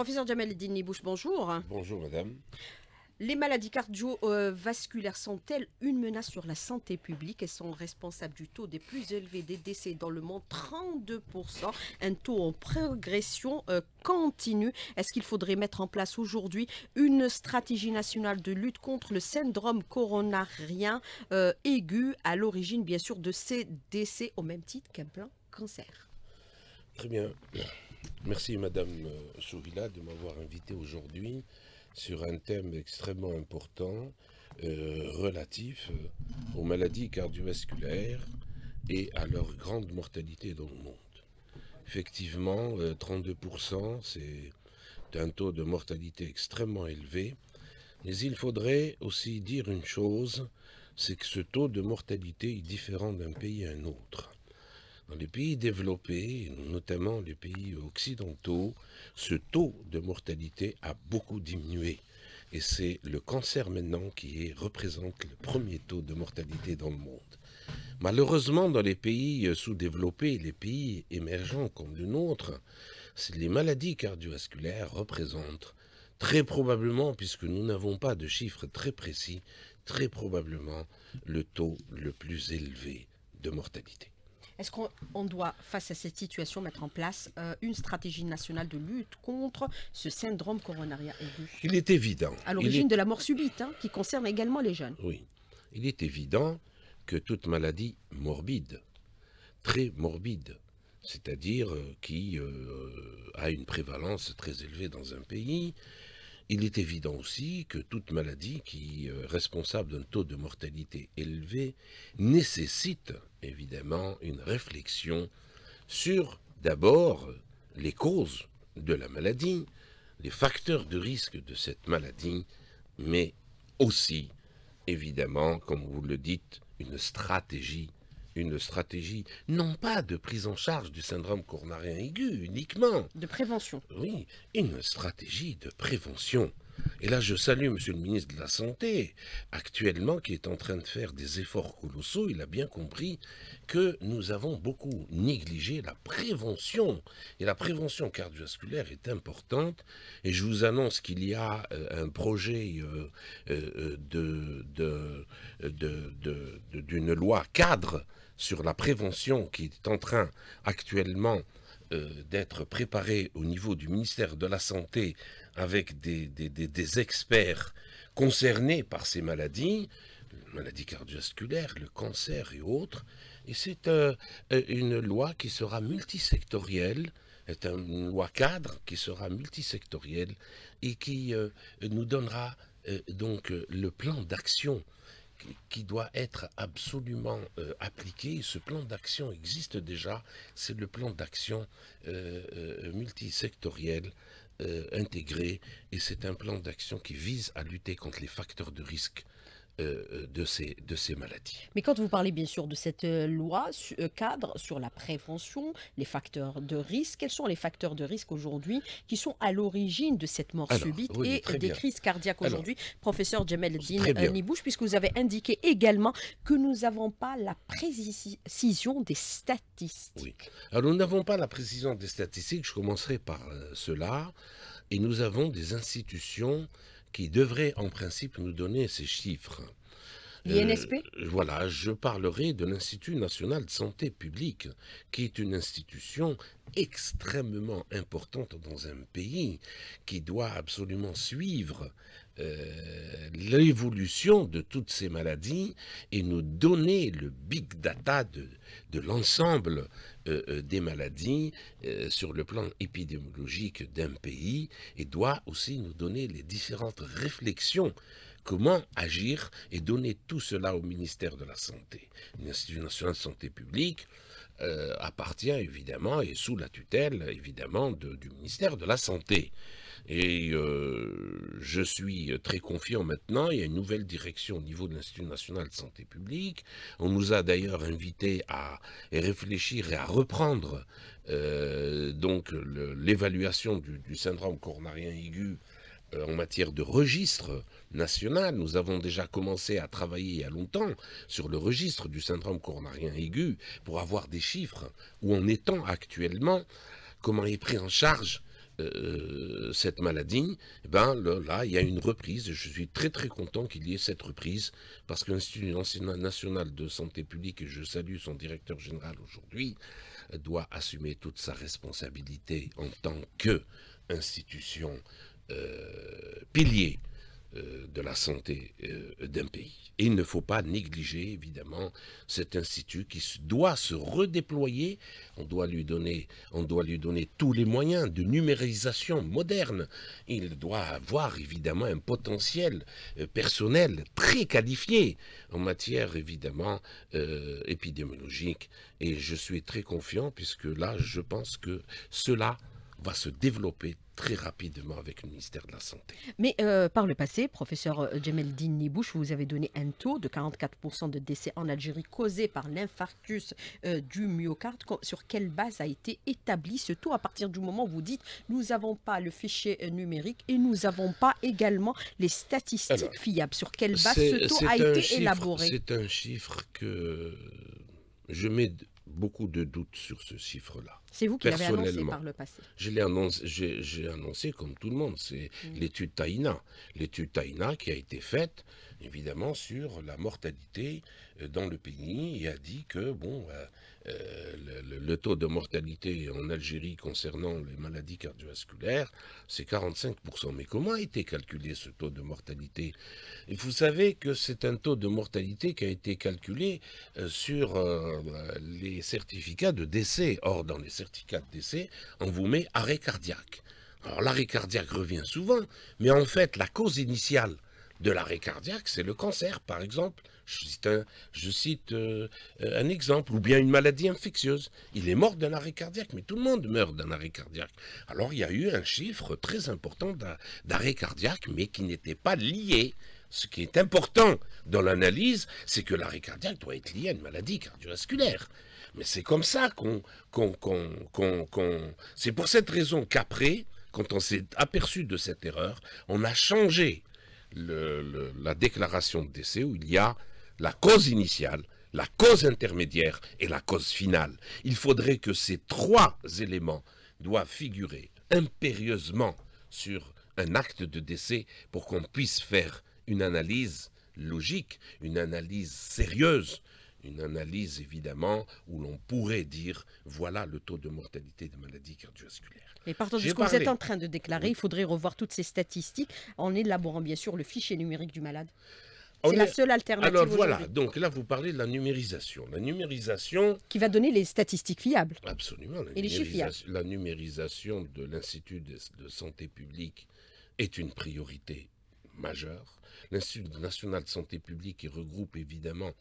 Professeur Jamel Dini Bouche, bonjour. Bonjour madame. Les maladies cardiovasculaires sont-elles une menace sur la santé publique Elles sont responsables du taux des plus élevés des décès dans le monde, 32%, un taux en progression euh, continue. Est-ce qu'il faudrait mettre en place aujourd'hui une stratégie nationale de lutte contre le syndrome coronarien euh, aigu à l'origine bien sûr de ces décès au même titre qu'un plein cancer Très bien. Merci Madame euh, Souvila de m'avoir invité aujourd'hui sur un thème extrêmement important euh, relatif euh, aux maladies cardiovasculaires et à leur grande mortalité dans le monde. Effectivement, 32%, c'est un taux de mortalité extrêmement élevé, mais il faudrait aussi dire une chose, c'est que ce taux de mortalité est différent d'un pays à un autre. Dans les pays développés, notamment les pays occidentaux, ce taux de mortalité a beaucoup diminué. Et c'est le cancer maintenant qui représente le premier taux de mortalité dans le monde. Malheureusement, dans les pays sous-développés, les pays émergents comme le nôtre, les maladies cardiovasculaires représentent très probablement, puisque nous n'avons pas de chiffres très précis, très probablement le taux le plus élevé de mortalité. Est-ce qu'on doit, face à cette situation, mettre en place euh, une stratégie nationale de lutte contre ce syndrome coronarien aigu Il est évident. À l'origine de la mort subite, hein, qui concerne également les jeunes. Oui. Il est évident que toute maladie morbide, très morbide, c'est-à-dire euh, qui euh, a une prévalence très élevée dans un pays, il est évident aussi que toute maladie qui est euh, responsable d'un taux de mortalité élevé nécessite évidemment une réflexion sur d'abord les causes de la maladie, les facteurs de risque de cette maladie, mais aussi évidemment, comme vous le dites, une stratégie une stratégie, non pas de prise en charge du syndrome coronarien aigu uniquement. De prévention. Oui, une stratégie de prévention. Et là, je salue Monsieur le ministre de la Santé, actuellement, qui est en train de faire des efforts colossaux. Il a bien compris que nous avons beaucoup négligé la prévention. Et la prévention cardiovasculaire est importante. Et je vous annonce qu'il y a euh, un projet euh, euh, d'une loi cadre sur la prévention qui est en train actuellement euh, d'être préparé au niveau du ministère de la Santé avec des, experts concernés par ces maladies, maladies cardiovasculaires, le cancer et autres. Et c'est euh, euh, une loi qui sera multisectorielle, est une loi cadre qui sera multisectorielle et qui nous donnera donc le plan d'action qui doit être absolument euh, appliqué. Ce plan d'action existe déjà, c'est le plan d'action euh, euh, multisectoriel intégré et c'est un plan d'action qui vise à lutter contre les facteurs de risque euh, euh, de, ces, de ces maladies. Mais quand vous parlez bien sûr de cette euh, loi cadre sur la prévention, les facteurs de risque, quels sont les facteurs de risque aujourd'hui qui sont à l'origine de cette mort subite et des crises cardiaques aujourd'hui Professeur Jamel Din Nibouche, puisque vous avez indiqué également que nous n'avons pas la précision des statistiques. Oui. Alors nous n'avons pas la précision des statistiques, je commencerai par cela, et nous avons des institutions qui devrait en principe nous donner ces chiffres. Euh, L'INSP Voilà, je parlerai de l'Institut national de santé publique, qui est une institution extrêmement importante dans un pays, qui doit absolument suivre euh, l'évolution de toutes ces maladies et nous donner le big data de, l'ensemble euh, euh, des maladies sur le plan épidémiologique d'un pays et doit aussi nous donner les différentes réflexions comment agir et donner tout cela au ministère de la Santé. L'Institut national de santé publique appartient évidemment et sous la tutelle évidemment du ministère de la Santé. Et euh, je suis très confiant maintenant. Il y a une nouvelle direction au niveau de l'Institut national de santé publique. On nous a d'ailleurs invités à réfléchir et à reprendre euh, donc l'évaluation du, syndrome coronarien aigu euh, en matière de registre national. Nous avons déjà commencé à travailler il y a longtemps sur le registre du syndrome coronarien aigu pour avoir des chiffres où en étant actuellement, comment est pris en charge euh, euh, cette maladie, ben là, il y a une reprise. je suis très très content qu'il y ait cette reprise parce que l'Institut national de santé publique, et je salue son directeur général aujourd'hui, doit assumer toute sa responsabilité en tant qu'institution euh, pilier euh, de la santé euh, d'un pays. il ne faut pas négliger, évidemment, cet institut qui doit se redéployer. On doit lui donner, on doit lui donner tous les moyens de numérisation moderne. Il doit avoir, évidemment, un potentiel euh, personnel très qualifié en matière, évidemment, épidémiologique. Et je suis très confiant puisque là, je pense que cela va se développer très rapidement avec le ministère de la Santé. Mais euh, par le passé, professeur euh, Djemeldine Nibouche, vous avez donné un taux de 44% de décès en Algérie causés par l'infarctus euh, du myocarde. Sur quelle base a été établi ce taux à partir du moment où vous dites nous n'avons pas le fichier numérique et nous n'avons pas également les statistiques fiables Sur quelle base ce taux a été élaboré C'est un chiffre que je mets beaucoup de doutes sur ce chiffre-là. C'est vous qui l'avez annoncé par le passé. Je l'ai annoncé, j'ai annoncé comme tout le monde, c'est mm. l'étude Taïna. L'étude Taïna qui a été faite, évidemment, sur la mortalité euh, dans le pays et a dit que, bon, euh, euh, le, taux de mortalité en Algérie concernant les maladies cardiovasculaires, c'est 45%. Mais comment a été calculé ce taux de mortalité Et vous savez que c'est un taux de mortalité qui a été calculé euh, sur euh, les certificats de décès. Or, dans les certificats de décès, on vous met arrêt cardiaque. Alors l'arrêt cardiaque revient souvent, mais en fait la cause initiale de l'arrêt cardiaque, c'est le cancer, par exemple. Je cite, euh, un, exemple, ou bien une maladie infectieuse. Il est mort d'un arrêt cardiaque, mais tout le monde meurt d'un arrêt cardiaque. Alors il y a eu un chiffre très important d'arrêt cardiaque, mais qui n'était pas lié ce qui est important dans l'analyse, c'est que l'arrêt cardiaque doit être lié à une maladie cardiovasculaire. Mais c'est comme ça qu'on... c'est pour cette raison qu'après, quand on s'est aperçu de cette erreur, on a changé la déclaration de décès où il y a la cause initiale, la cause intermédiaire et la cause finale. Il faudrait que ces trois éléments doivent figurer impérieusement sur un acte de décès pour qu'on puisse faire une analyse logique, une analyse sérieuse une analyse évidemment où l'on pourrait dire voilà le taux de mortalité de maladies cardiovasculaires. Et partant de ce que vous êtes en train de déclarer, il faudrait revoir toutes ces statistiques en élaborant bien sûr le fichier numérique du malade. C'est la seule alternative. Alors voilà, donc là vous parlez de la numérisation. La numérisation. Qui va donner les statistiques fiables. Absolument. La Et les chiffres fiables. La numérisation de l'Institut de santé publique est une priorité majeure. L'Institut national de santé publique qui regroupe évidemment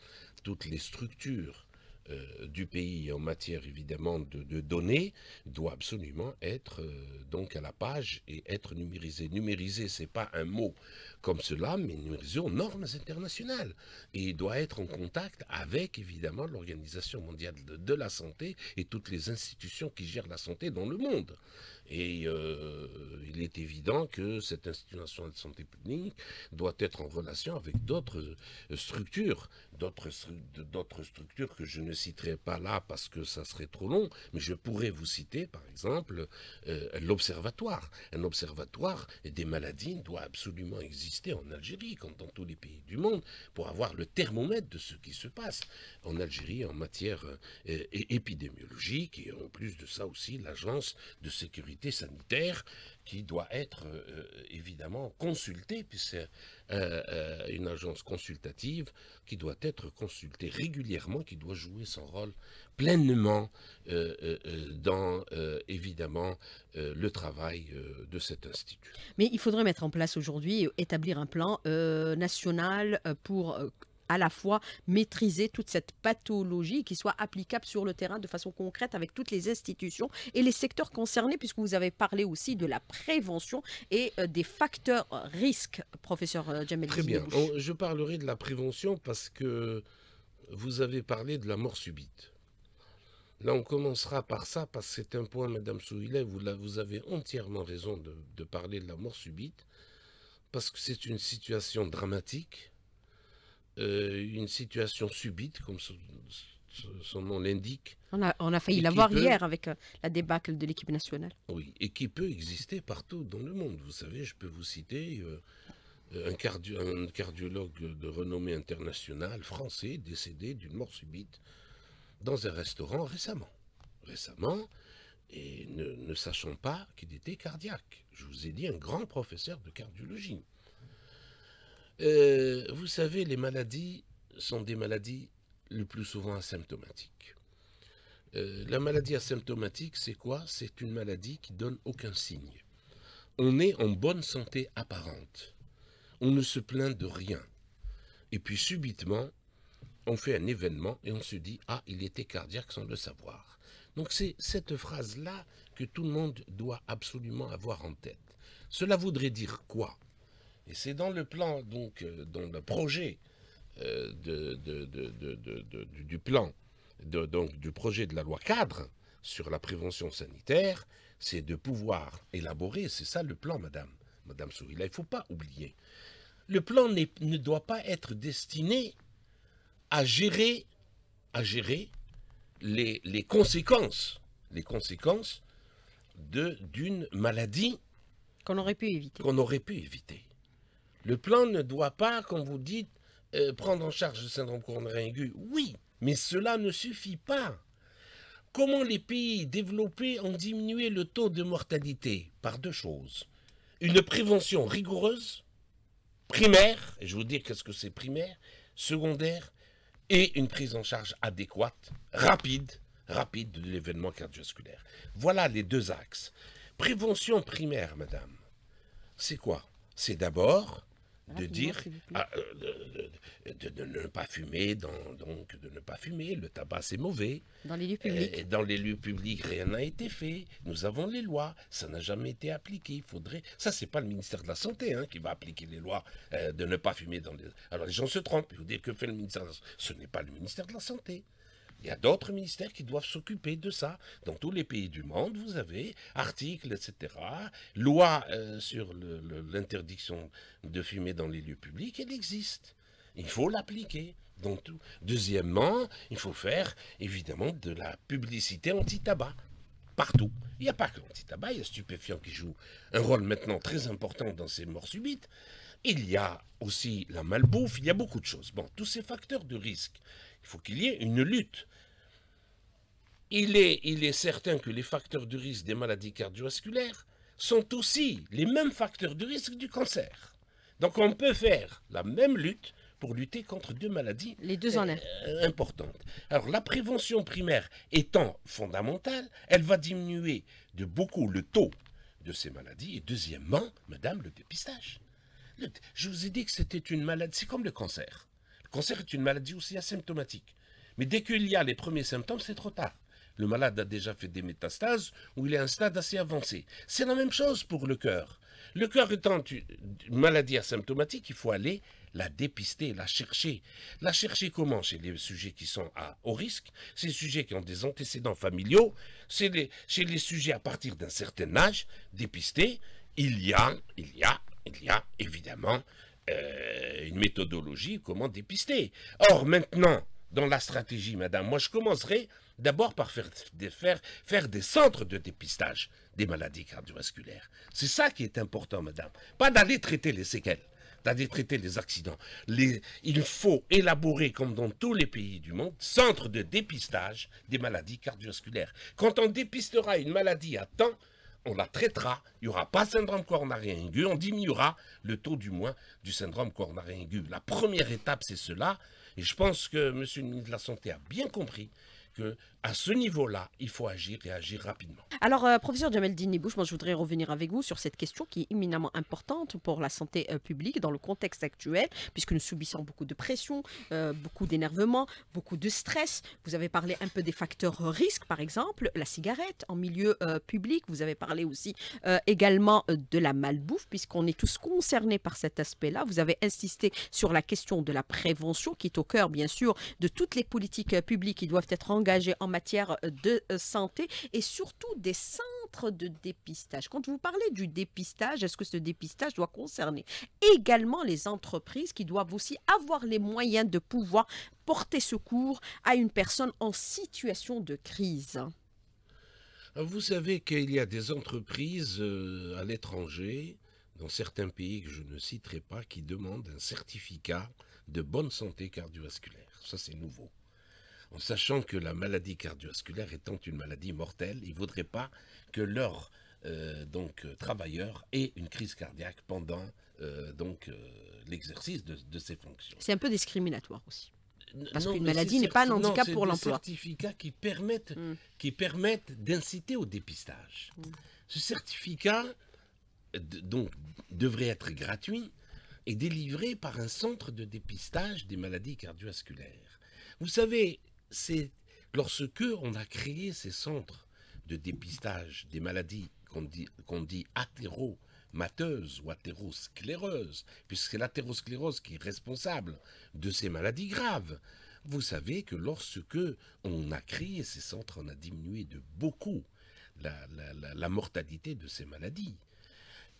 toutes les structures euh, du pays en matière évidemment de, données doit absolument être euh, donc à la page et être numérisé. Numérisé, c'est pas un mot comme cela, mais numérisé aux normes internationales. Et il doit être en contact avec évidemment l'Organisation mondiale de la santé et toutes les institutions qui gèrent la santé dans le monde. Et euh, il est évident que cette institution de santé publique doit être en relation avec d'autres euh, structures, d'autres structures que je ne citerai pas là parce que ça serait trop long, mais je pourrais vous citer par exemple euh, l'observatoire. Un observatoire des maladies doit absolument exister en Algérie comme dans tous les pays du monde pour avoir le thermomètre de ce qui se passe en Algérie en matière épidémiologique et en plus de ça aussi l'agence de sécurité sanitaire qui doit être euh, évidemment consultée, puisque c'est euh, euh, une agence consultative qui doit être consultée régulièrement, qui doit jouer son rôle pleinement dans évidemment le travail de cet institut. Mais il faudrait mettre en place aujourd'hui, établir un plan national pour à la fois maîtriser toute cette pathologie qui soit applicable sur le terrain de façon concrète avec toutes les institutions et les secteurs concernés, puisque vous avez parlé aussi de la prévention et euh, des facteurs risques, professeur euh, Jamel Très bien, oh, je parlerai de la prévention parce que vous avez parlé de la mort subite. Là, on commencera par ça, parce que c'est un point, Madame Souillet, vous, vous, avez entièrement raison de, parler de la mort subite, parce que c'est une situation dramatique euh, une situation subite, comme son, nom l'indique. On a, failli l'avoir voir hier avec euh, la débâcle de l'équipe nationale. Oui, et qui peut exister partout dans le monde. Vous savez, je peux vous citer euh, un, cardiologue de renommée internationale français décédé d'une mort subite dans un restaurant récemment. Récemment, et ne sachant pas qu'il était cardiaque. Je vous ai dit un grand professeur de cardiologie. Euh, vous savez, les maladies sont des maladies le plus souvent asymptomatiques. Euh, la maladie asymptomatique, c'est quoi C'est une maladie qui donne aucun signe. On est en bonne santé apparente. On ne se plaint de rien. Et puis subitement, on fait un événement et on se dit Ah, il était cardiaque sans le savoir. Donc c'est cette phrase-là que tout le monde doit absolument avoir en tête. Cela voudrait dire quoi et c'est dans le plan, donc, euh, dans le projet euh, de, du plan, donc du projet de la loi cadre sur la prévention sanitaire, c'est de pouvoir élaborer, c'est ça le plan, madame, madame là, il ne faut pas oublier. Le plan ne doit pas être destiné à gérer, à gérer les, conséquences, les conséquences d'une maladie Qu'on aurait pu éviter. Le plan ne doit pas, comme vous dites, euh, prendre en charge le syndrome coronarien aigu. Oui, mais cela ne suffit pas. Comment les pays développés ont diminué le taux de mortalité Par deux choses. Une prévention rigoureuse, primaire, et je vous dire qu'est-ce que c'est primaire, secondaire, et une prise en charge adéquate, rapide, rapide de l'événement cardiovasculaire. Voilà les deux axes. Prévention primaire, madame. C'est quoi C'est d'abord de dire ah, euh, de, ne pas fumer, donc de ne pas fumer, le tabac c'est mauvais. Dans les lieux publics. dans les lieux rien n'a été fait. Nous avons les lois, ça n'a jamais été appliqué. Il faudrait, ça c'est pas le ministère de la Santé hein, qui va appliquer les lois euh, de ne pas fumer dans les. Alors les gens se trompent. Ils vous disent que fait le ministère de la Santé Ce n'est pas le ministère de la Santé. Il y a d'autres ministères qui doivent s'occuper de ça. Dans tous les pays du monde, vous avez articles, etc., loi euh, sur l'interdiction de fumer dans les lieux publics, elle existe. Il faut l'appliquer dans tout. Deuxièmement, il faut faire évidemment de la publicité anti-tabac partout. Il n'y a pas que l'anti-tabac, il y a stupéfiant qui joue un rôle maintenant très important dans ces morts subites. Il y a aussi la malbouffe, il y a beaucoup de choses. Bon, tous ces facteurs de risque, il faut qu'il y ait une lutte. Il est, certain que les facteurs de risque des maladies cardiovasculaires sont aussi les mêmes facteurs de risque du cancer. Donc on peut faire la même lutte pour lutter contre deux maladies les deux en euh, importantes. Alors la prévention primaire étant fondamentale, elle va diminuer de beaucoup le taux de ces maladies. Et deuxièmement, madame, le dépistage. Je vous ai dit que c'était une maladie, c'est comme le cancer. Le cancer est une maladie aussi asymptomatique. Mais dès qu'il y a les premiers symptômes, c'est trop tard. Le malade a déjà fait des métastases ou il est à un stade assez avancé. C'est la même chose pour le cœur. Le cœur étant une maladie asymptomatique, il faut aller la dépister, la chercher. La chercher comment Chez les sujets qui sont à haut risque, ces sujets qui ont des antécédents familiaux, chez les, chez les sujets à partir d'un certain âge, dépister, il y a, il y a il y a évidemment euh, une méthodologie, comment dépister. Or, maintenant, dans la stratégie, madame, moi je commencerai d'abord par faire des, centres de dépistage des maladies cardiovasculaires. C'est ça qui est important, madame. Pas d'aller traiter les séquelles d'aller traiter les accidents. il faut élaborer, comme dans tous les pays du monde, centres de dépistage des maladies cardiovasculaires. Quand on dépistera une maladie à temps, on la traitera. Il n'y aura pas syndrome coronarien aigu. On diminuera le taux du moins du syndrome coronarien aigu. La première étape, c'est cela. Et je pense que M. le ministre de la Santé a bien compris à ce niveau-là, il faut agir et agir rapidement. Alors, euh, professeur Jamel Dinibouche, moi, je voudrais revenir avec vous sur cette question qui est éminemment importante pour la santé euh, publique dans le contexte actuel, puisque nous subissons beaucoup de pression, euh, beaucoup d'énervement, beaucoup de stress. Vous avez parlé un peu des facteurs risques, par exemple, la cigarette en milieu public. Vous avez parlé aussi également de la malbouffe, puisqu'on est tous concernés par cet aspect-là. Vous avez insisté sur la question de la prévention, qui est au cœur, bien sûr, de toutes les politiques publiques qui doivent être engagées en matière de euh, santé et surtout des centres de dépistage. Quand vous parlez du dépistage, est-ce que ce dépistage doit concerner également les entreprises qui doivent aussi avoir les moyens de pouvoir porter secours à une personne en situation de crise Vous savez qu'il y a des entreprises euh, à l'étranger dans certains pays que je ne citerai pas, qui demandent un certificat de bonne santé cardiovasculaire. Ça, c'est nouveau en sachant que la maladie cardiovasculaire étant une maladie mortelle, il ne pas que leur euh, donc euh, travailleur ait une crise cardiaque pendant euh, donc l'exercice de, ses fonctions. C'est un peu discriminatoire aussi. Parce qu'une maladie n'est pas un handicap pour l'emploi. C'est des certificats qui permettent, hmm. permettent d'inciter au dépistage. Hmm. Ce certificat donc devrait être gratuit et délivré par un centre de dépistage des maladies cardiovasculaires. Vous savez, c'est lorsque on a créé ces centres de dépistage des maladies qu'on dit, qu'on dit athéromateuses ou athéroscléreuses, puisque c'est l'athérosclérose qui est responsable de ces maladies graves. Vous savez que lorsque on a créé ces centres, on a diminué de beaucoup la, la mortalité de ces maladies.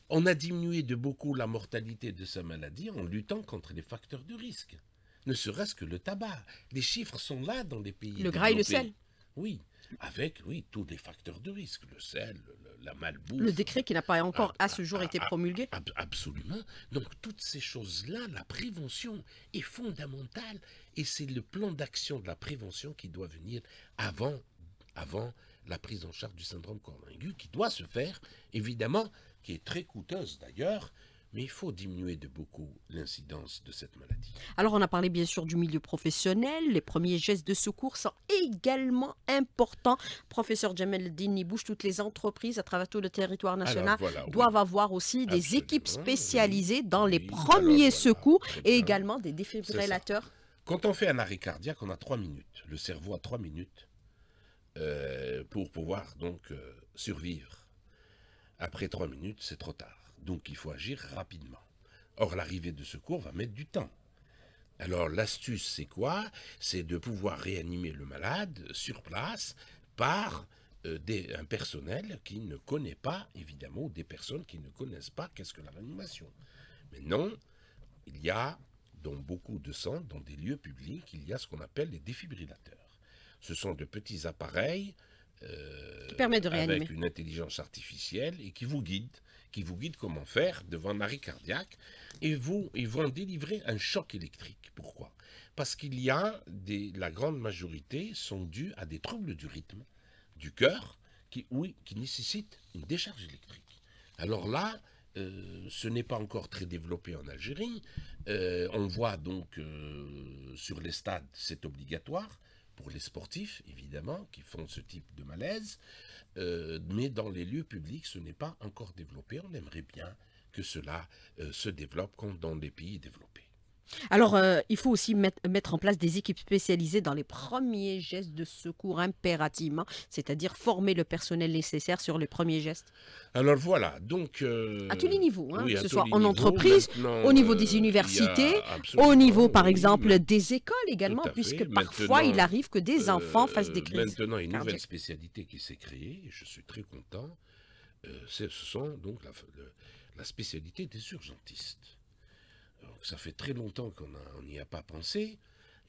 On a diminué de beaucoup la mortalité de ces maladies en luttant contre les facteurs de risque ne serait-ce que le tabac. Les chiffres sont là dans les pays. Le gras et le sel. Oui, avec oui tous les facteurs de risque, le sel, la malbouffe. Le décret qui n'a pas encore ah, à, ce jour ah, été ah, promulgué. absolument. Donc toutes ces choses-là, la prévention est fondamentale et c'est le plan d'action de la prévention qui doit venir avant, avant la prise en charge du syndrome aigu qui doit se faire, évidemment, qui est très coûteuse d'ailleurs, mais il faut diminuer de beaucoup l'incidence de cette maladie. Alors on a parlé bien sûr du milieu professionnel. Les premiers gestes de secours sont également importants. Professeur Jamel Bouche, toutes les entreprises à travers tout le territoire national doivent avoir aussi des équipes spécialisées dans les premiers secours eh et également des défibrillateurs. Quand on fait un arrêt cardiaque, on a trois minutes. Le cerveau a trois minutes euh, pour pouvoir donc euh, survivre. Après trois minutes, c'est trop tard. Donc il faut agir rapidement. Or, l'arrivée de secours va mettre du temps. Alors l'astuce, c'est quoi C'est de pouvoir réanimer le malade sur place par euh, des, un personnel qui ne connaît pas, évidemment, des personnes qui ne connaissent pas qu'est-ce que la réanimation. Mais non, il y a dans beaucoup de centres, dans des lieux publics, il y a ce qu'on appelle les défibrillateurs. Ce sont de petits appareils euh, qui permettent de réanimer. avec une intelligence artificielle et qui vous guident qui vous guide comment faire devant un arrêt cardiaque, et vous, ils vont délivrer un choc électrique. Pourquoi Parce qu'il y a, des, la grande majorité sont dus à des troubles du rythme, du cœur, qui, oui, qui nécessitent une décharge électrique. Alors là, euh, ce n'est pas encore très développé en Algérie. Euh, on voit donc euh, sur les stades, c'est obligatoire pour les sportifs, évidemment, qui font ce type de malaise, euh, mais dans les lieux publics, ce n'est pas encore développé. On aimerait bien que cela euh, se développe comme dans les pays développés. Alors, euh, il faut aussi mettre, en place des équipes spécialisées dans les premiers gestes de secours impérativement, hein, c'est-à-dire former le personnel nécessaire sur les premiers gestes. Alors voilà, donc... Euh, à tous les niveaux, hein, que ce soit en entreprise, au niveau euh, des universités, au niveau par exemple des écoles également, puisque parfois il arrive que des enfants fassent des crises. Maintenant, une nouvelle spécialité qui s'est créée, je suis très content, ce sont donc la spécialité des urgentistes ça fait très longtemps qu'on n'y a pas pensé.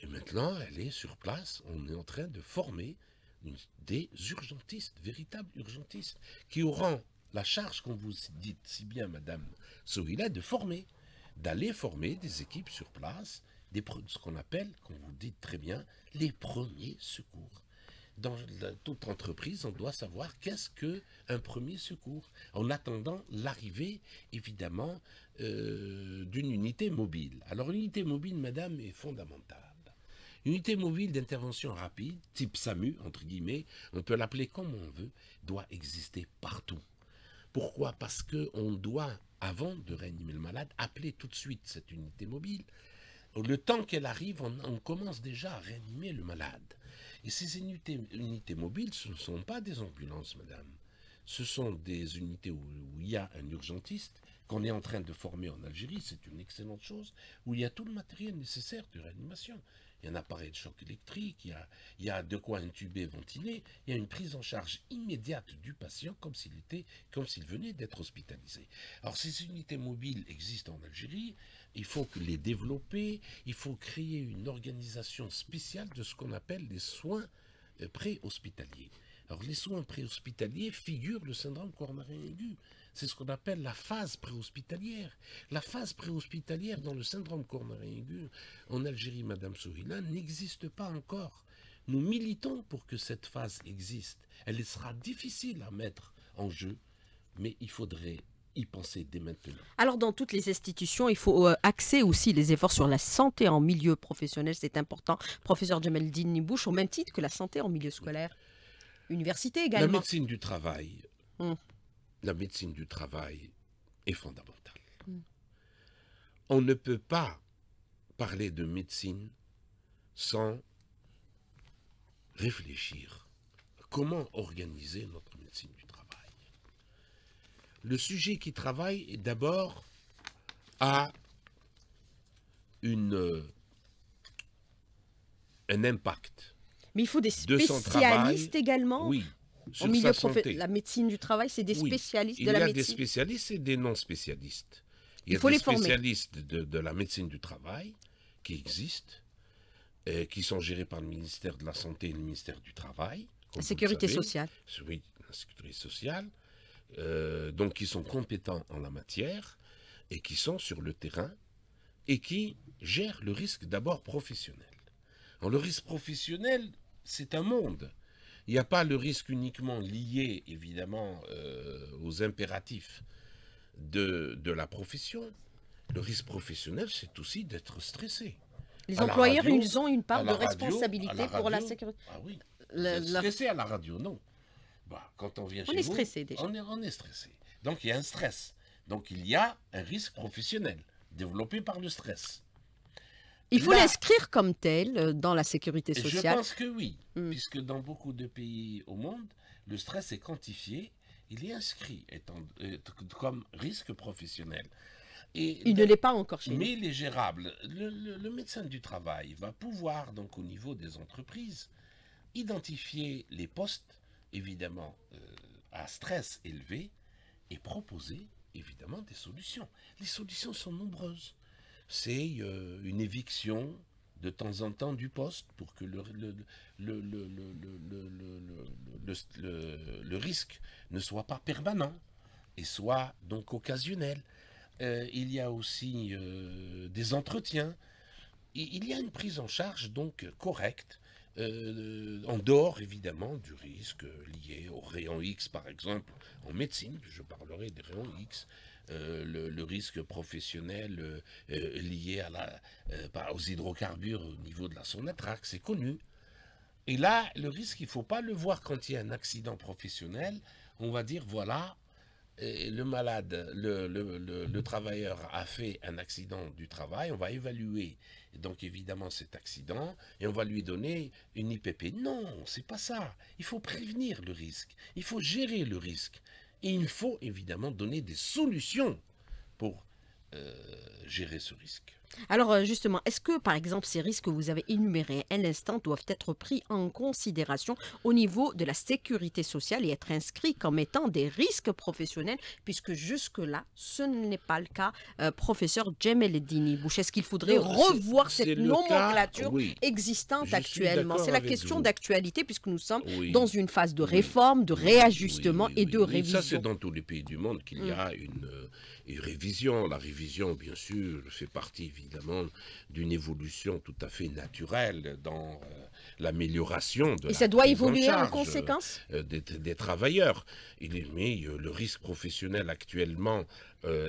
Et maintenant, elle est sur place. On est en train de former des urgentistes, véritables urgentistes, qui auront la charge, qu'on vous dites si bien, Madame Sohila, de former, d'aller former des équipes sur place, des, ce qu'on appelle, qu'on vous dites très bien, les premiers secours dans toute entreprise, on doit savoir qu'est-ce que un premier secours, en attendant l'arrivée, évidemment, euh, d'une unité mobile. Alors, l'unité mobile, madame, est fondamentale. L'unité unité mobile d'intervention rapide, type SAMU, entre guillemets, on peut l'appeler comme on veut, doit exister partout. Pourquoi Parce qu'on doit, avant de réanimer le malade, appeler tout de suite cette unité mobile. Le temps qu'elle arrive, on commence déjà à réanimer le malade. Et ces unités, mobiles, ce ne sont pas des ambulances, madame. Ce sont des unités où, il y a un urgentiste qu'on est en train de former en Algérie, c'est une excellente chose, où il y a tout le matériel nécessaire de réanimation. Il y a un appareil de choc électrique, il y a, il y a de quoi intuber, ventiler, il y a une prise en charge immédiate du patient comme s'il était, comme s'il venait d'être hospitalisé. Alors ces unités mobiles existent en Algérie, il faut les développer, il faut créer une organisation spéciale de ce qu'on appelle les soins euh, préhospitaliers. Alors les soins préhospitaliers figurent le syndrome coronarien aigu. C'est ce qu'on appelle la phase préhospitalière. La phase préhospitalière dans le syndrome coronarien aigu en Algérie, Madame Sourina, n'existe pas encore. Nous militons pour que cette phase existe. Elle sera difficile à mettre en jeu, mais il faudrait penser dès maintenant. Alors, dans toutes les institutions, il faut euh, axer aussi les efforts sur la santé en milieu professionnel. C'est important. Professeur Jamel Nibouche, au même titre que la santé en milieu scolaire, université également. La médecine du travail, hum. la médecine du travail est fondamentale. Hum. On ne peut pas parler de médecine sans réfléchir. Comment organiser notre le sujet qui travaille d'abord a une, euh, un impact. Mais il faut des spécialistes également Oui. La médecine du travail, c'est des spécialistes de la médecine. Il y a des spécialistes et des non-spécialistes. Il, y a des spécialistes de, la médecine du travail qui existent, euh, qui sont gérés par le ministère de la Santé et le ministère du Travail. La sécurité sociale. Oui, la sécurité sociale. Euh, donc qui sont compétents en la matière et qui sont sur le terrain et qui gèrent le risque d'abord professionnel. le risque professionnel, c'est un monde. Il n'y a pas le risque uniquement lié, évidemment, euh, aux impératifs de, la profession. Le risque professionnel, c'est aussi d'être stressé. Les employeurs, ils ont une part de responsabilité pour la sécurité. Ah oui. Stressé à la radio, non. Bah, quand on vient chez est stressé déjà. On est, stressé. Donc il y a un stress. Donc il y a un risque professionnel développé par le stress. Il faut l'inscrire comme tel euh, dans la sécurité sociale. Je pense que oui, hmm. puisque dans beaucoup de pays au monde, le stress est quantifié, il est inscrit euh, comme risque professionnel. il ne l'est pas encore chez mais Mais il est gérable. Le, médecin du travail va pouvoir, donc au niveau des entreprises, identifier les postes évidemment à stress élevé et proposer évidemment des solutions. Les solutions sont nombreuses. C'est une éviction de temps en temps du poste pour que le, risque ne soit pas permanent et soit donc occasionnel. il y a aussi des entretiens. il y a une prise en charge donc correcte euh, en dehors évidemment du risque lié au rayon X, par exemple, en médecine, je parlerai des rayons X, euh, le, risque professionnel euh, lié à la, aux hydrocarbures au niveau de la sonatraque, c'est connu. Et là, le risque, il ne faut pas le voir quand il y a un accident professionnel. On va dire, voilà, le malade, le, travailleur a fait un accident du travail, on va évaluer donc évidemment cet accident et on va lui donner une IPP. Non, c'est pas ça. Il faut prévenir le risque, il faut gérer le risque. Et il faut évidemment donner des solutions pour euh, gérer ce risque. Alors euh, justement, est-ce que par exemple ces risques que vous avez énumérés à l'instant doivent être pris en considération au niveau de la sécurité sociale et être inscrits comme étant des risques professionnels puisque jusque-là, ce n'est pas le cas. Euh, professeur professeur Dini Bouche, est-ce qu'il faudrait revoir cette nomenclature existante actuellement C'est la question d'actualité puisque nous sommes dans une phase de réforme, de réajustement et de révision. Ça, c'est dans tous les pays du monde qu'il y mmh. a euh, une révision. La révision, bien sûr, fait partie évidemment d'une évolution tout à fait naturelle dans euh, l'amélioration de Et ça doit évoluer en, conséquence euh, des, travailleurs. mais euh, le risque professionnel actuellement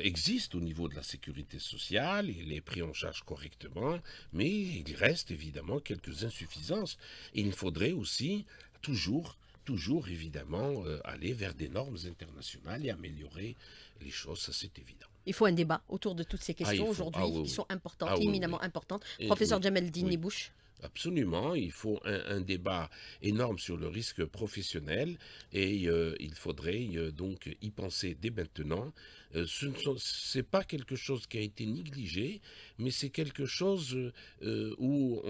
existe au niveau de la sécurité sociale, il est pris en charge correctement, mais il reste évidemment quelques insuffisances. il faudrait aussi toujours toujours évidemment aller vers des normes internationales et améliorer les choses, ça c'est évident. Il faut un débat autour de toutes ces ah, questions aujourd'hui ah qui sont importantes, éminemment ah importantes. Professeur Jamel Dinebouche. Absolument, il faut un, débat énorme sur le risque professionnel et euh, il faudrait euh, donc y penser dès maintenant. Euh, ce n'est pas quelque chose qui a été négligé, mais c'est quelque chose où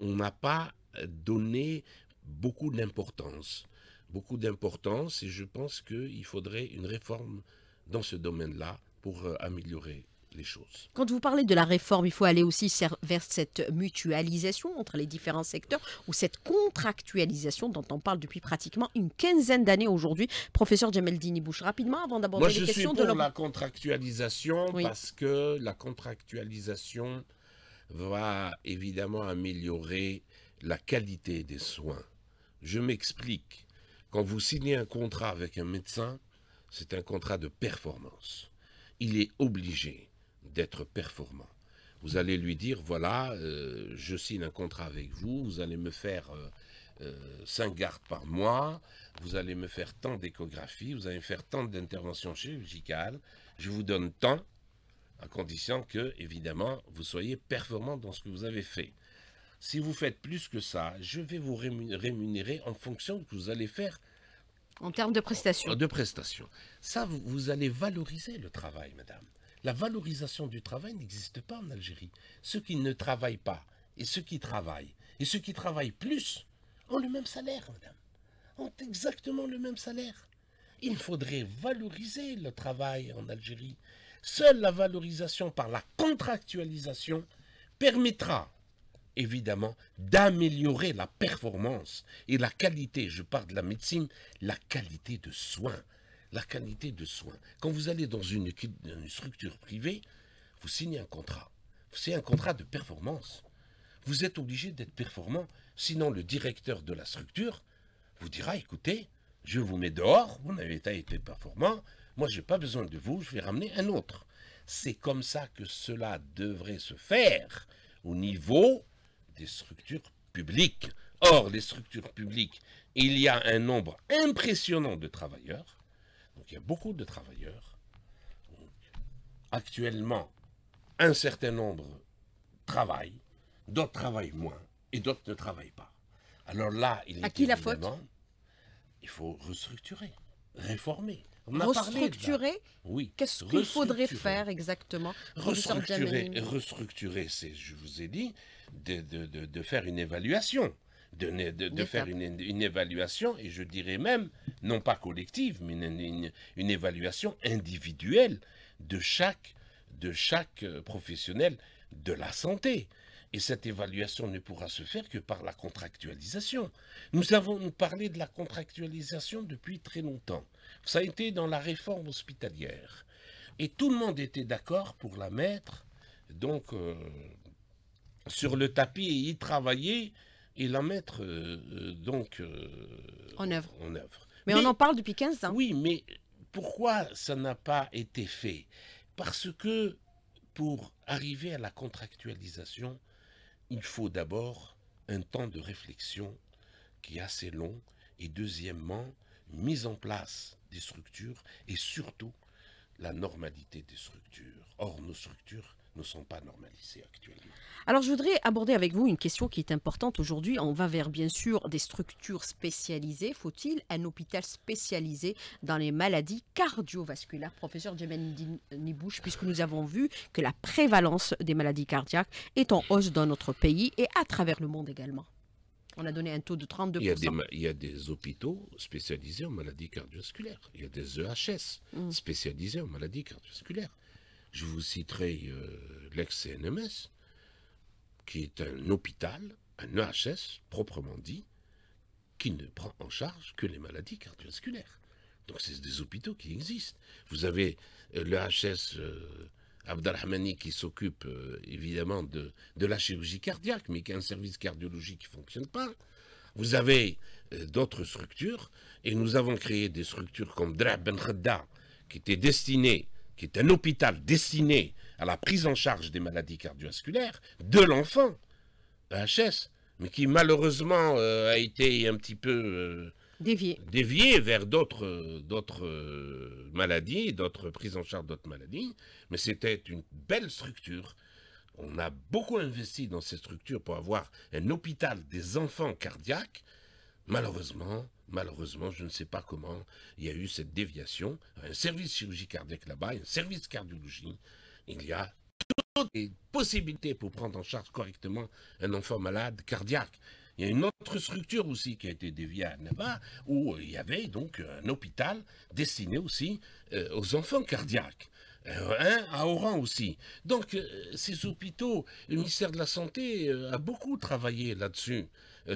on n'a pas donné beaucoup d'importance. Beaucoup d'importance et je pense qu'il faudrait une réforme dans ce domaine-là pour euh, améliorer les choses. Quand vous parlez de la réforme, il faut aller aussi vers cette mutualisation entre les différents secteurs ou cette contractualisation dont on parle depuis pratiquement une quinzaine d'années aujourd'hui. Professeur Dini Bouche, rapidement avant d'aborder les questions de... je suis la contractualisation parce que la contractualisation va évidemment améliorer la qualité des soins. Je m'explique. Quand vous signez un contrat avec un médecin, c'est un contrat de performance. Il est obligé d'être performant. Vous allez lui dire, voilà, euh, je signe un contrat avec vous, vous allez me faire 5 euh, euh, gardes par mois, vous allez me faire tant d'échographies, vous allez me faire tant d'interventions chirurgicales, je vous donne tant, à condition que, évidemment, vous soyez performant dans ce que vous avez fait. Si vous faites plus que ça, je vais vous rémunérer en fonction de ce que vous allez faire en termes de prestations. De prestations. Ça, vous, allez valoriser le travail, madame. La valorisation du travail n'existe pas en Algérie. Ceux qui ne travaillent pas et ceux qui travaillent, et ceux qui travaillent plus, ont le même salaire, madame. Ont exactement le même salaire. Il faudrait valoriser le travail en Algérie. Seule la valorisation par la contractualisation permettra évidemment, d'améliorer la performance et la qualité, je parle de la médecine, la qualité de soins. La qualité de soins. Quand vous allez dans une, structure privée, vous signez un contrat. C'est un contrat de performance. Vous êtes obligé d'être performant. Sinon, le directeur de la structure vous dira, écoutez, je vous mets dehors, vous n'avez pas été performant, moi je n'ai pas besoin de vous, je vais ramener un autre. C'est comme ça que cela devrait se faire au niveau structures publiques. Or, les structures publiques, il y a un nombre impressionnant de travailleurs. Donc, il y a beaucoup de travailleurs. actuellement, un certain nombre travaillent, d'autres travaillent moins et d'autres ne travaillent pas. Alors là, il est à qui la faute Il faut restructurer, réformer. restructurer Oui. Qu'est-ce qu'il faudrait faire exactement Restructurer, restructurer c'est, je vous ai dit, de, faire une évaluation de, faire une, évaluation, et je dirais même, non pas collective, mais une, évaluation individuelle de chaque, de chaque euh, professionnel de la santé. Et cette évaluation ne pourra se faire que par la contractualisation. Nous avons parlé de la contractualisation depuis très longtemps. Ça a été dans la réforme hospitalière. Et tout le monde était d'accord pour la mettre donc euh, sur le tapis et y travailler et la mettre euh, euh, donc euh, en œuvre. En œuvre. Mais, on en parle depuis 15 ans. Oui, mais pourquoi ça n'a pas été fait Parce que pour arriver à la contractualisation, il faut d'abord un temps de réflexion qui est assez long et deuxièmement, mise en place des structures et surtout la normalité des structures. Or, nos structures ne sont pas normalisés actuellement. Alors je voudrais aborder avec vous une question qui est importante aujourd'hui. On va vers bien sûr des structures spécialisées. Faut-il un hôpital spécialisé dans les maladies cardiovasculaires Professeur Djemen Nibouche, puisque nous avons vu que la prévalence des maladies cardiaques est en hausse dans notre pays et à travers le monde également. On a donné un taux de 32%. Il y a des, il y a des hôpitaux spécialisés en maladies cardiovasculaires. Il y a des EHS mmh. spécialisés en maladies cardiovasculaires. Je vous citerai euh, l'ex-CNMS, qui est un hôpital, un EHS proprement dit, qui ne prend en charge que les maladies cardiovasculaires. Donc c'est des hôpitaux qui existent. Vous avez euh, l'EHS euh, Abdelhamani qui s'occupe évidemment de, la chirurgie cardiaque, mais qui a un service cardiologique qui ne fonctionne pas. Vous avez d'autres structures, et nous avons créé des structures comme Drab Ben Khadda, qui était destinée qui est un hôpital destiné à la prise en charge des maladies cardiovasculaires de l'enfant, HS, mais qui malheureusement euh, a été un petit peu euh, dévié. vers d'autres euh, maladies, d'autres prises en charge d'autres maladies. Mais c'était une belle structure. On a beaucoup investi dans ces structures pour avoir un hôpital des enfants cardiaques Malheureusement, malheureusement, je ne sais pas comment il y a eu cette déviation. Un service chirurgie cardiaque là-bas, un service cardiologie, il y a toutes les possibilités pour prendre en charge correctement un enfant malade cardiaque. Il y a une autre structure aussi qui a été déviée là-bas où il y avait donc un hôpital destiné aussi euh, aux enfants cardiaques. Euh, hein, à Oran aussi. Donc, euh, ces hôpitaux, le ministère de la Santé euh, a beaucoup travaillé là-dessus,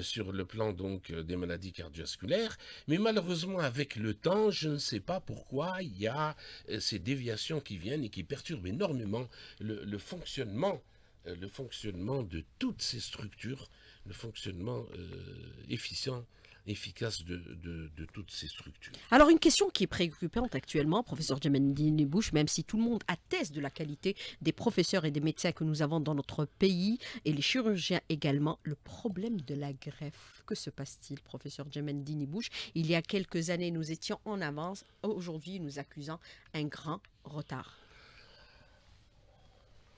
sur le plan donc des maladies cardiovasculaires, mais malheureusement, avec le temps, je ne sais pas pourquoi il y a ces déviations qui viennent et qui perturbent énormément le, fonctionnement le fonctionnement de toutes ces structures, le fonctionnement efficient efficace de, toutes ces structures. Alors une question qui est préoccupante actuellement, professeur jemendini Bouche, même si tout le monde atteste de la qualité des professeurs et des médecins que nous avons dans notre pays, et les chirurgiens également, le problème de la greffe. Que se passe-t-il, professeur jemendini Bouche Il y a quelques années, nous étions en avance. Aujourd'hui, nous accusons un grand retard.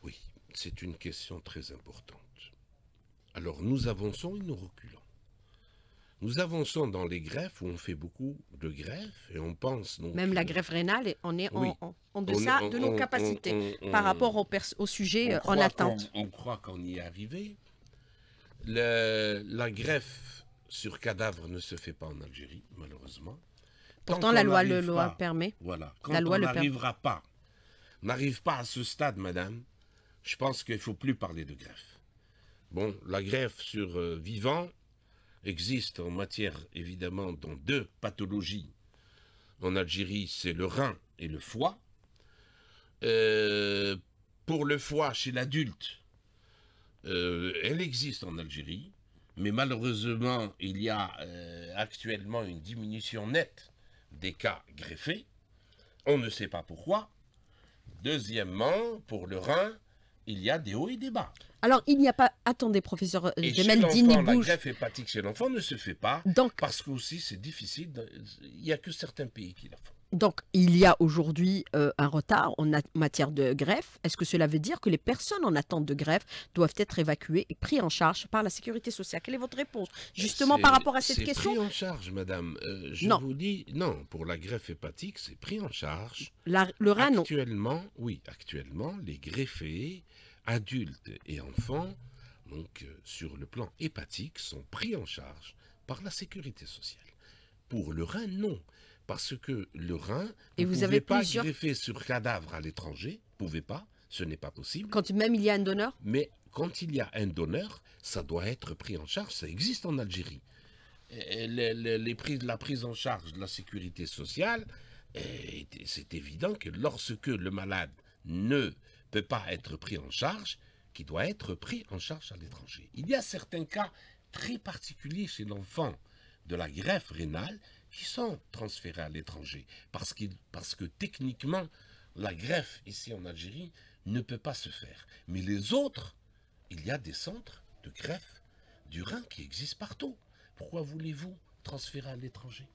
Oui, c'est une question très importante. Alors nous avançons et nous reculons. Nous avançons dans les greffes où on fait beaucoup de greffes et on pense. Même la greffe rénale, on est en, deçà de nos capacités par rapport au, sujet euh, en attente. On, croit qu'on y est arrivé. la greffe sur cadavre ne se fait pas en Algérie, malheureusement. Pourtant, la loi le loi permet. Voilà. Quand la loi on n'arrivera pas, n'arrive pas à ce stade, madame, je pense qu'il ne faut plus parler de greffe. Bon, la greffe sur euh, vivant, existe en matière, évidemment, dans deux pathologies. En Algérie, c'est le rein et le foie. Euh, pour le foie, chez l'adulte, euh, elle existe en Algérie, mais malheureusement, il y a euh, actuellement une diminution nette des cas greffés. On ne sait pas pourquoi. Deuxièmement, pour le rein, il y a des hauts et des bas. Alors, il n'y a pas. Attendez, professeur euh, et La greffe hépatique chez l'enfant ne se fait pas. Donc, parce que aussi, c'est difficile. Il n'y a que certains pays qui la font. Donc, il y a aujourd'hui euh, un retard en matière de greffe. Est-ce que cela veut dire que les personnes en attente de greffe doivent être évacuées et prises en charge par la sécurité sociale Quelle est votre réponse, justement, par rapport à cette question C'est en charge, madame. Euh, je vous dis, non, pour la greffe hépatique, c'est pris en charge. le RAN, Actuellement, oui, actuellement, les greffés adultes et enfants, donc euh, sur le plan hépatique, sont pris en charge par la sécurité sociale. Pour le rein, non, parce que le rein, et vous ne pouvez pas greffer sur cadavre à l'étranger, pouvez pas, ce n'est pas possible. Quand même il y a un donneur Mais quand il y a un donneur, ça doit être pris en charge, ça existe en Algérie. Les, la prise en charge de la sécurité sociale, eh, c'est évident que lorsque le malade ne peut pas être pris en charge, qui doit être pris en charge à l'étranger. Il y a certains cas très particuliers chez l'enfant de la greffe rénale qui sont transférés à l'étranger parce, parce que techniquement, la greffe ici en Algérie ne peut pas se faire. Mais les autres, il y a des centres de greffe du rein qui existent partout. Pourquoi voulez-vous transférer à l'étranger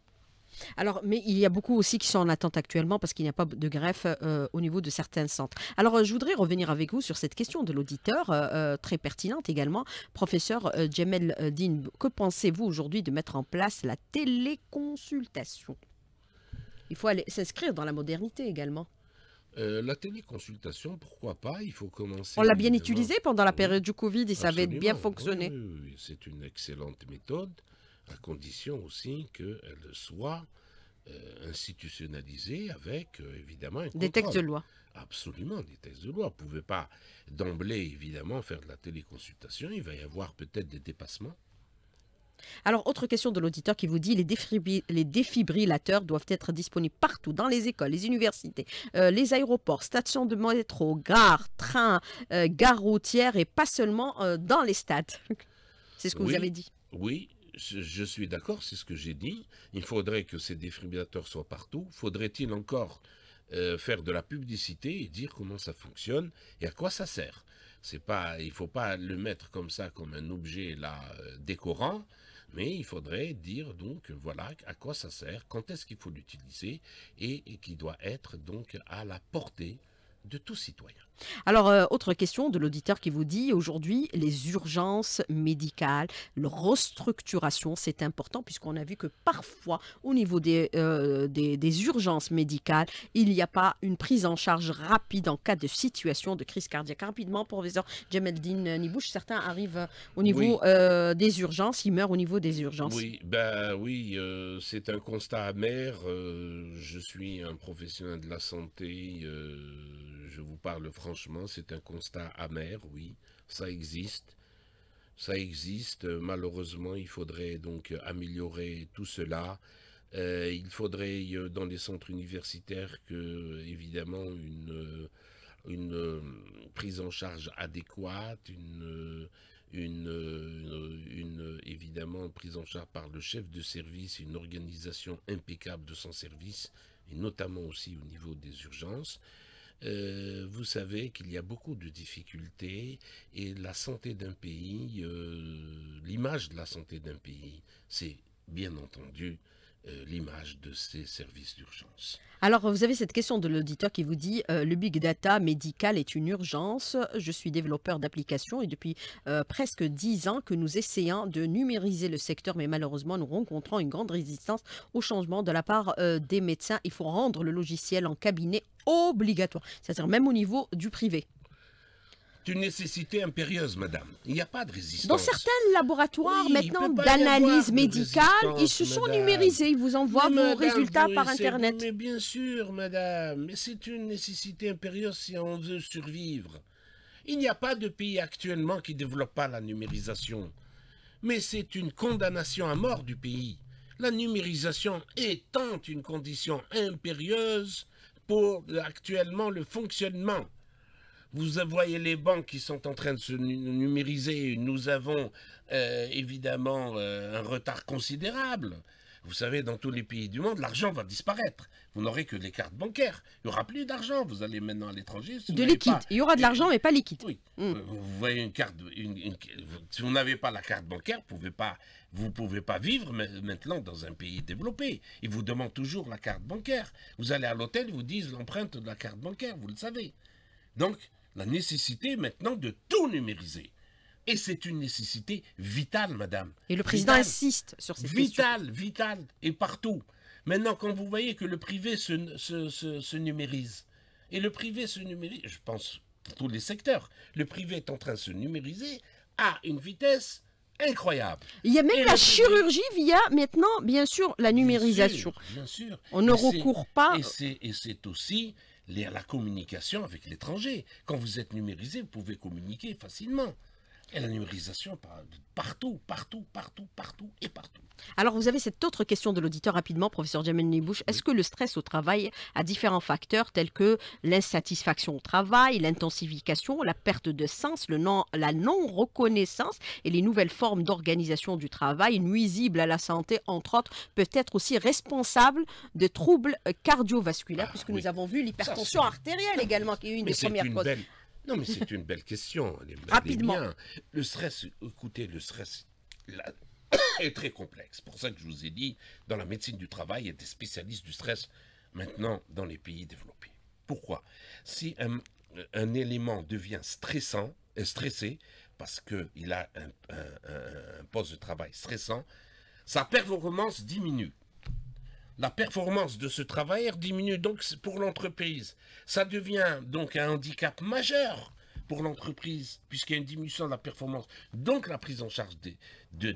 alors, mais il y a beaucoup aussi qui sont en attente actuellement parce qu'il n'y a pas de greffe euh, au niveau de certains centres. Alors, euh, je voudrais revenir avec vous sur cette question de l'auditeur, euh, très pertinente également. Professeur euh, Jamel Dean, que pensez-vous aujourd'hui de mettre en place la téléconsultation Il faut aller s'inscrire dans la modernité également. la téléconsultation, pourquoi pas Il faut commencer. On l'a bien utilisée pendant la période du Covid et ça avait bien fonctionné. c'est une excellente méthode à condition aussi qu'elle soit euh, institutionnalisée avec, euh, évidemment, un Des textes de loi. Absolument, des textes de loi. Vous ne pouvez pas d'emblée, évidemment, faire de la téléconsultation. Il va y avoir peut-être des dépassements. Alors, autre question de l'auditeur qui vous dit les, les, défibrillateurs doivent être disponibles partout, dans les écoles, les universités, euh, les aéroports, stations de métro, gares, trains, gares routières et pas seulement dans les stades. C'est ce que vous avez dit. Oui, je, suis d'accord, c'est ce que j'ai dit. Il faudrait que ces défibrillateurs soient partout. Faudrait-il encore euh, faire de la publicité et dire comment ça fonctionne et à quoi ça sert. C'est pas, il faut pas le mettre comme ça, comme un objet là euh, décorant, mais il faudrait dire donc voilà à quoi ça sert, quand est-ce qu'il faut l'utiliser et, et qui doit être donc à la portée de tout citoyen. Alors, euh, autre question de l'auditeur qui vous dit aujourd'hui les urgences médicales, la restructuration, c'est important puisqu'on a vu que parfois au niveau euh, des, des, urgences médicales, il n'y a pas une prise en charge rapide en cas de situation de crise cardiaque. Rapidement, professeur Jameldine Nibouche, certains arrivent euh, au niveau des urgences, ils meurent au niveau des urgences. Oui, ben oui, c'est un constat amer. je suis un professionnel de la santé je vous parle franchement, c'est un constat amer, oui, ça existe. Ça existe, euh, malheureusement, il faudrait donc euh, améliorer tout cela. Euh, il faudrait dans les centres universitaires que, évidemment, une, prise en charge adéquate, une, une, une, évidemment prise en charge par le chef de service, une organisation impeccable de son service, et notamment aussi au niveau des urgences. Euh, vous savez qu'il y a beaucoup de difficultés et la santé d'un pays, euh, l'image de la santé d'un pays, c'est bien entendu euh, l'image de ces services d'urgence. Alors, vous avez cette question de l'auditeur qui vous dit euh, le big data médical est une urgence. Je suis développeur d'applications et depuis euh, presque dix ans que nous essayons de numériser le secteur, mais malheureusement, nous rencontrons une grande résistance au changement de la part des médecins. Il faut rendre le logiciel en cabinet obligatoire, c'est-à-dire même au niveau du privé. C'est une nécessité impérieuse, madame. Il n'y a pas de résistance. Dans certains laboratoires maintenant d'analyse médicale, ils se sont numérisés. Ils vous envoient vos résultats par Internet. Mais bien sûr, madame. Mais c'est une nécessité impérieuse si on veut survivre. Il n'y a pas de pays actuellement qui ne développe pas la numérisation. Mais c'est une condamnation à mort du pays. La numérisation étant une condition impérieuse pour actuellement le fonctionnement vous voyez les banques qui sont en train de se numériser. Nous avons euh, évidemment euh, un retard considérable. Vous savez, dans tous les pays du monde, l'argent va disparaître. Vous n'aurez que les cartes bancaires. Il n'y aura plus d'argent. Vous allez maintenant à l'étranger. de liquide. Il y aura de l'argent, mais pas liquide. Oui. Mm. Euh, vous voyez une carte. Si vous n'avez pas la carte bancaire, vous pouvez pas, vous pouvez pas vivre maintenant dans un pays développé. Ils vous demandent toujours la carte bancaire. Vous allez à l'hôtel, ils vous disent l'empreinte de la carte bancaire. Vous le savez. Donc, la nécessité maintenant de tout numériser. Et c'est une nécessité vitale, madame. Et le président insiste sur cette vitale, Vitale, vitale, et partout. Maintenant, quand vous voyez que le privé se, numérise, et le privé se numérise, je pense pour tous les secteurs, le privé est en train de se numériser à une vitesse incroyable. Il y a même la chirurgie via maintenant, bien sûr, la numérisation. Bien sûr. On ne recourt pas. Et c'est aussi la communication avec l'étranger. Quand vous êtes numérisé, vous pouvez communiquer facilement. Et la numérisation partout, partout, partout, partout et partout. Alors vous avez cette autre question de l'auditeur rapidement, professeur Jamel Nibouche. Est-ce que le stress au travail a différents facteurs tels que l'insatisfaction au travail, l'intensification, la perte de sens, le non, la non-reconnaissance et les nouvelles formes d'organisation du travail nuisibles à la santé, entre autres, peut être aussi responsable de troubles cardiovasculaires, ah, puisque nous avons vu l'hypertension artérielle également, qui est une des premières causes. Non, mais c'est une belle question. Rapidement. le stress, écoutez, le stress est très complexe. Pour ça que je vous ai dit, dans la médecine du travail, il y a des spécialistes du stress maintenant dans les pays développés. Pourquoi Si un, élément devient stressant, euh, stressé, parce qu'il a un, un poste de travail stressant, sa performance diminue. La performance de ce travailleur diminue donc pour l'entreprise. Ça devient donc un handicap majeur pour l'entreprise, puisqu'il y a une diminution de la performance. Donc la prise en charge de,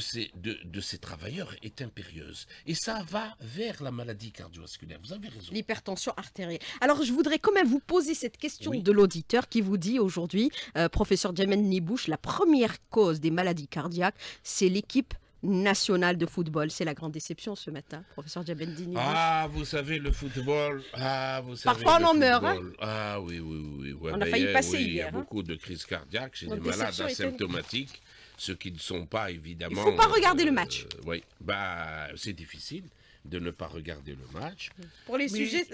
ces, travailleurs est impérieuse. Et ça va vers la maladie cardiovasculaire. Vous avez raison. L'hypertension artérielle. Alors je voudrais quand même vous poser cette question de l'auditeur qui vous dit aujourd'hui, euh, professeur Djemen Nibouche, la première cause des maladies cardiaques, c'est l'équipe national de football. C'est la grande déception ce matin, professeur Djabendini. Ah, vous savez, le football. Ah, Parfois, on en meurt. Hein. ah, oui, oui, oui. on a failli eh, passer Il y a hein. beaucoup de crises cardiaques chez des malades asymptomatiques. Ceux qui ne sont pas, évidemment. Il ne faut pas regarder le match. Euh, oui, bah, c'est difficile de ne pas regarder le match. Pour les sujets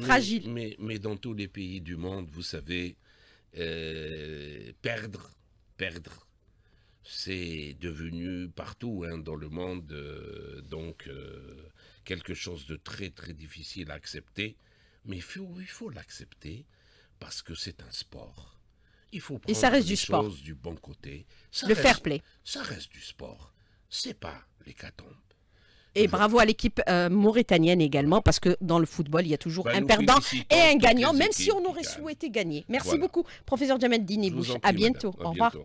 fragiles. Mais, mais, dans tous les pays du monde, vous savez, euh, perdre, perdre, c'est devenu partout hein, dans le monde euh, donc euh, quelque chose de très très difficile à accepter. Mais il faut, il faut l'accepter parce que c'est un sport. Il faut prendre Et ça reste les du choses sport. du bon côté. le fair play. Ça reste du sport. C'est pas l'hécatombe. Et bravo à l'équipe euh, mauritanienne également, parce que dans le football, il y a toujours bah, un perdant et un gagnant, même si on aurait souhaité gagner. Merci beaucoup, professeur Djamed Dinebouch. A à bientôt. Au revoir.